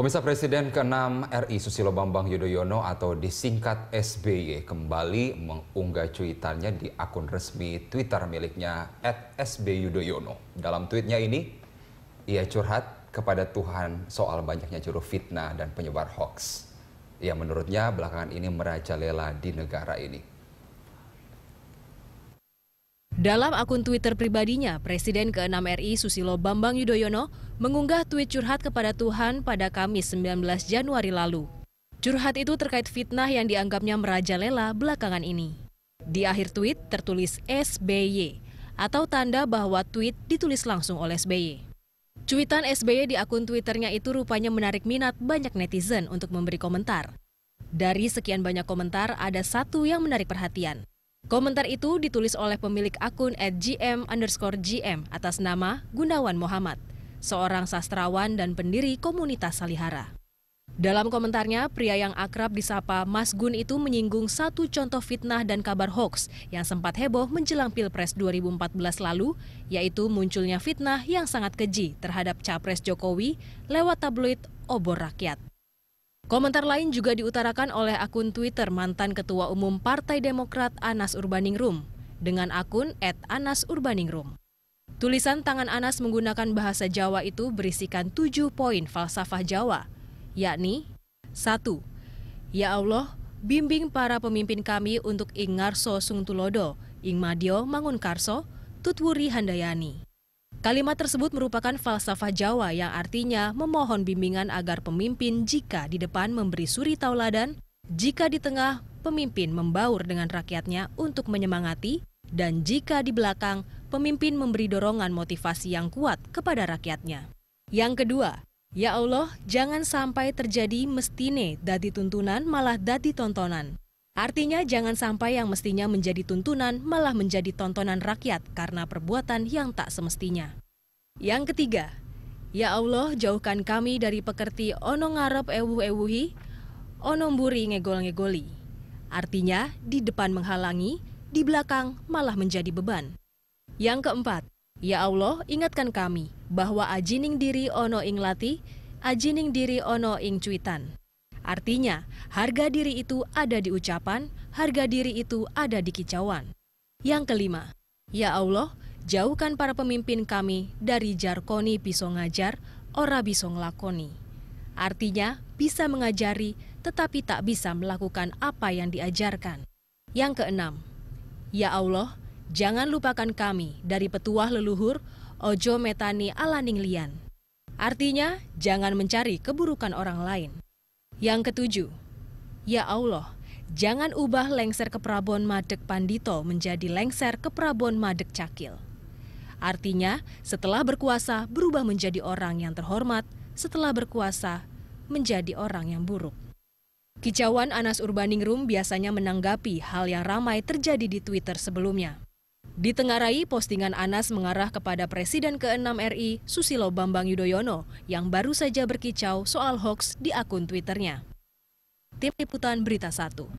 Pemirsa Presiden ke-6 RI Susilo Bambang Yudhoyono atau disingkat SBY kembali mengunggah cuitannya di akun resmi Twitter miliknya @sbyudhoyono. Dalam tweetnya ini, ia curhat kepada Tuhan soal banyaknya juru fitnah dan penyebar hoax. Ia menurutnya belakangan ini merajalela di negara ini. Dalam akun Twitter pribadinya, Presiden ke-6 RI Susilo Bambang Yudhoyono mengunggah tweet curhat kepada Tuhan pada Kamis 19 Januari lalu. Curhat itu terkait fitnah yang dianggapnya merajalela belakangan ini. Di akhir tweet tertulis SBY atau tanda bahwa tweet ditulis langsung oleh SBY. Cuitan SBY di akun Twitternya itu rupanya menarik minat banyak netizen untuk memberi komentar. Dari sekian banyak komentar, ada satu yang menarik perhatian. Komentar itu ditulis oleh pemilik akun at gm underscore gm atas nama Gunawan Muhammad, seorang sastrawan dan pendiri komunitas Salihara. Dalam komentarnya, pria yang akrab disapa Mas Gun itu menyinggung satu contoh fitnah dan kabar hoax yang sempat heboh menjelang Pilpres 2014 lalu, yaitu munculnya fitnah yang sangat keji terhadap Capres Jokowi lewat tabloid Obor Rakyat. Komentar lain juga diutarakan oleh akun Twitter mantan Ketua Umum Partai Demokrat Anas Urbaningrum dengan akun @anasurbaningrum. Tulisan tangan Anas menggunakan bahasa Jawa itu berisikan tujuh poin falsafah Jawa, yakni 1. Ya Allah, bimbing para pemimpin kami untuk Ingarso Ngarso tulodo, Ing Madio Mangunkarso, Tutwuri Handayani. Kalimat tersebut merupakan falsafah Jawa yang artinya memohon bimbingan agar pemimpin jika di depan memberi suri tauladan, jika di tengah pemimpin membaur dengan rakyatnya untuk menyemangati, dan jika di belakang pemimpin memberi dorongan motivasi yang kuat kepada rakyatnya. Yang kedua, Ya Allah, jangan sampai terjadi mestine dadi tuntunan malah dadi tontonan. Artinya jangan sampai yang mestinya menjadi tuntunan malah menjadi tontonan rakyat karena perbuatan yang tak semestinya. Yang ketiga, Ya Allah jauhkan kami dari pekerti onong ngarep ewuh-ewuhi, onong buri ngegol-ngegoli. Artinya, di depan menghalangi, di belakang malah menjadi beban. Yang keempat, Ya Allah ingatkan kami bahwa ajining diri ono ing lati, ajining diri ono ing cuitan. Artinya, harga diri itu ada di ucapan, harga diri itu ada di kicauan. Yang kelima, Ya Allah, jauhkan para pemimpin kami dari jarkoni pisong ngajar, ora bisa ngelakoni. Artinya, bisa mengajari tetapi tak bisa melakukan apa yang diajarkan. Yang keenam, Ya Allah, jangan lupakan kami dari petuah leluhur, ojo metani alaning lian. Artinya, jangan mencari keburukan orang lain. Yang ketujuh, Ya Allah, jangan ubah lengser ke Prabon Madek Pandito menjadi lengser ke Prabon Madek Cakil. Artinya, setelah berkuasa berubah menjadi orang yang terhormat, setelah berkuasa menjadi orang yang buruk. Kicauan Anas Urbaningrum biasanya menanggapi hal yang ramai terjadi di Twitter sebelumnya. Ditengarai postingan Anas mengarah kepada Presiden ke-6 RI Susilo Bambang Yudhoyono yang baru saja berkicau soal hoax di akun Twitternya. Tim Liputan Berita 1